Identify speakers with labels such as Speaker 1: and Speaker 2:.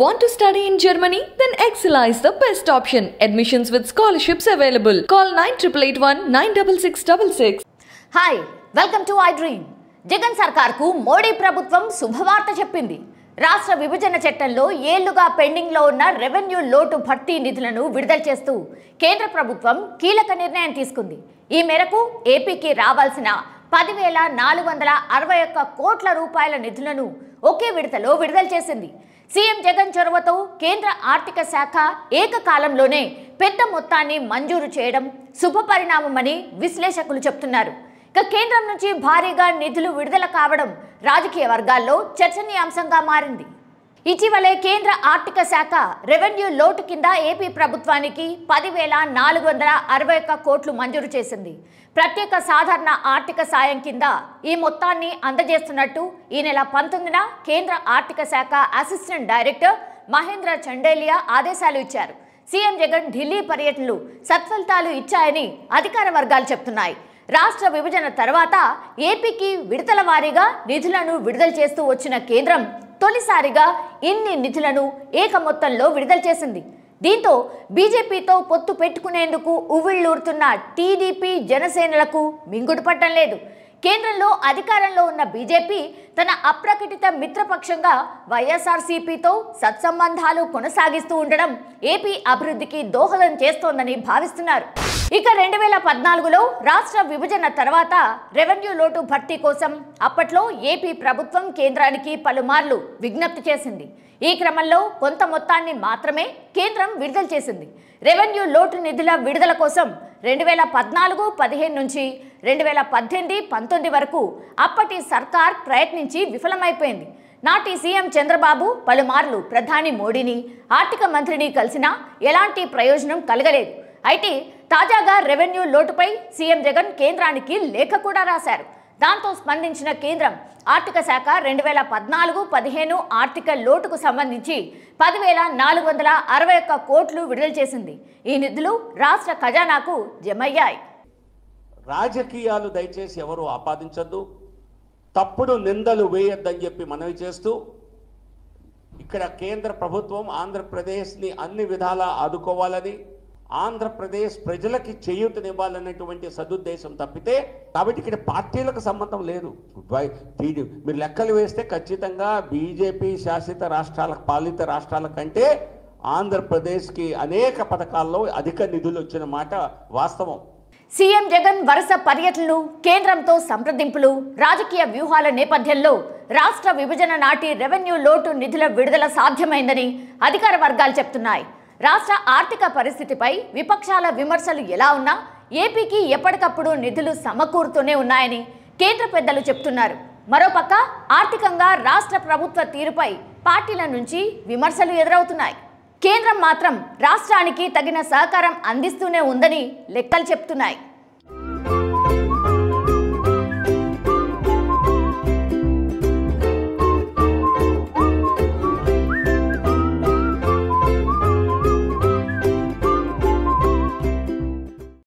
Speaker 1: Want to study in Germany? Then Excella is the best option. Admissions with scholarships available. Call 9881 96666. Hi welcome to iDream Jagan సర్కార్కు మోడీ ప్రభుత్వం శుభవార్త చెప్పింది రాష్ట్ర విభజన చట్టంలో ఏళ్లుగా పెండింగ్లో ఉన్న రెవెన్యూ లోటు భర్తీ నిధులను విడుదల చేస్తూ కేంద్ర ప్రభుత్వం కీలక నిర్ణయం తీసుకుంది ఈ మేరకు ఏపీకి రావాల్సిన పదివేల నాలుగు వందల అరవై ఒక్క కోట్ల రూపాయల నిధులను ఒకే విడతలో విడుదల చేసింది సీఎం జగన్ చొరవతో కేంద్ర ఆర్థిక శాఖ ఏకకాలంలోనే పెద్ద మొత్తాన్ని మంజూరు చేయడం శుభపరిణామమని విశ్లేషకులు చెబుతున్నారు ఇక కేంద్రం నుంచి భారీగా నిధులు విడుదల కావడం రాజకీయ వర్గాల్లో చర్చనీయాంశంగా మారింది ఇటీవలే కేంద్ర ఆర్థిక శాఖ రెవెన్యూ లోటు కింద ఏపీ ప్రభుత్వానికి పదివేల నాలుగు వందల అరవై ఒక్క కోట్లు మంజూరు చేసింది ప్రత్యేక సాధారణ ఆర్థిక సాయం కింద ఈ మొత్తాన్ని అందజేస్తున్నట్టు ఈ నెల పంతొమ్మిదిన కేంద్ర ఆర్థిక శాఖ అసిస్టెంట్ డైరెక్టర్ మహేంద్ర చండేలియా ఆదేశాలు ఇచ్చారు సీఎం జగన్ ఢిల్లీ పర్యటనలు సత్ఫలితాలు ఇచ్చాయని అధికార వర్గాలు చెప్తున్నాయి రాష్ట్ర విభజన తర్వాత ఏపీకి విడతల వారీగా నిధులను విడుదల చేస్తూ వచ్చిన కేంద్రం తొలిసారిగా ఇన్ని నిధులను ఏక మొత్తంలో విడుదల చేసింది దీంతో బీజేపీతో పొత్తు పెట్టుకునేందుకు ఉవ్విళ్ళూరుతున్న టీడీపీ జనసేనలకు మింగుడు పట్టం లేదు కేంద్రంలో అధికారంలో ఉన్న బీజేపీ తన అప్రకటిత మిత్రపక్షంగా వైఎస్ఆర్సీపీతో సత్సంబంధాలు కొనసాగిస్తూ ఉండడం ఏపీ అభివృద్ధికి దోహదం చేస్తోందని భావిస్తున్నారు ఇక రెండు వేల పద్నాలుగులో రాష్ట్ర విభజన తర్వాత రెవెన్యూ లోటు భర్తీ కోసం అప్పట్లో ఏపీ ప్రభుత్వం కేంద్రానికి పలుమార్లు విజ్ఞప్తి చేసింది ఈ క్రమంలో కొంత మొత్తాన్ని మాత్రమే కేంద్రం విడుదల చేసింది రెవెన్యూ లోటు నిధుల విడుదల కోసం రెండు వేల పద్నాలుగు పదిహేను నుంచి రెండు వేల పద్దెనిమిది పంతొమ్మిది వరకు అప్పటి సర్కార్ ప్రయత్నించి విఫలమైపోయింది నాటి సీఎం చంద్రబాబు పలుమార్లు ప్రధాని మోడీని ఆర్థిక మంత్రిని కలిసినా ఎలాంటి ప్రయోజనం కలగలేదు అయితే తాజాగా రెవెన్యూ లోటుపై సీఎం జగన్ కేంద్రానికి లేఖ కూడా రాశారు దాంతో స్పందించిన కేంద్రం ఆర్థిక శాఖ రెండు వేల పద్నాలుగు పదిహేను ఆర్థిక లోటుకు సంబంధించి పదివేల నాలుగు వందల అరవై ఒక్క కోట్లు విడుదల చేసింది ఈ నిధులు రాష్ట్ర ఖజానాకు జమయ్యాయి
Speaker 2: రాజకీయాలు దయచేసి ఎవరు ఆపాదించద్దు తప్పుడు నిందలు వేయొద్దని చెప్పి మనవి చేస్తూ ఇక్కడ కేంద్ర ప్రభుత్వం ఆంధ్రప్రదేశ్ని అన్ని విధాలా ఆదుకోవాలని ఆంధ్రప్రదేశ్ ప్రజలకి చేయూతనివ్వాలనేటువంటి సదుద్దేశం తప్పితే కాబట్టి ఇక్కడ పార్టీలకు సంబంధం లేదు మీరు లెక్కలు వేస్తే ఖచ్చితంగా బీజేపీ శాసిత రాష్ట్రాల పాలిత రాష్ట్రాల కంటే ఆంధ్రప్రదేశ్కి అనేక పథకాల్లో అధిక నిధులు వచ్చిన మాట వాస్తవం
Speaker 1: సీఎం జగన్ వరుస పర్యటనలు కేంద్రంతో సంప్రదింపులు రాజకీయ వ్యూహాల నేపథ్యంలో రాష్ట్ర విభజన నాటి రెవెన్యూ లోటు నిధుల విడుదల సాధ్యమైందని అధికార వర్గాలు చెప్తున్నాయి రాష్ట్ర ఆర్థిక పరిస్థితిపై విపక్షాల విమర్శలు ఎలా ఉన్నా ఏపీకి ఎప్పటికప్పుడు నిధులు సమకూరుతూనే ఉన్నాయని కేంద్ర పెద్దలు చెప్తున్నారు మరోపక్క ఆర్థికంగా రాష్ట్ర ప్రభుత్వ తీరుపై పార్టీల నుంచి విమర్శలు ఎదురవుతున్నాయి కేంద్రం మాత్రం రాష్ట్రానికి తగిన సహకారం అందిస్తూనే ఉందని లెక్కలు చెప్తున్నాయి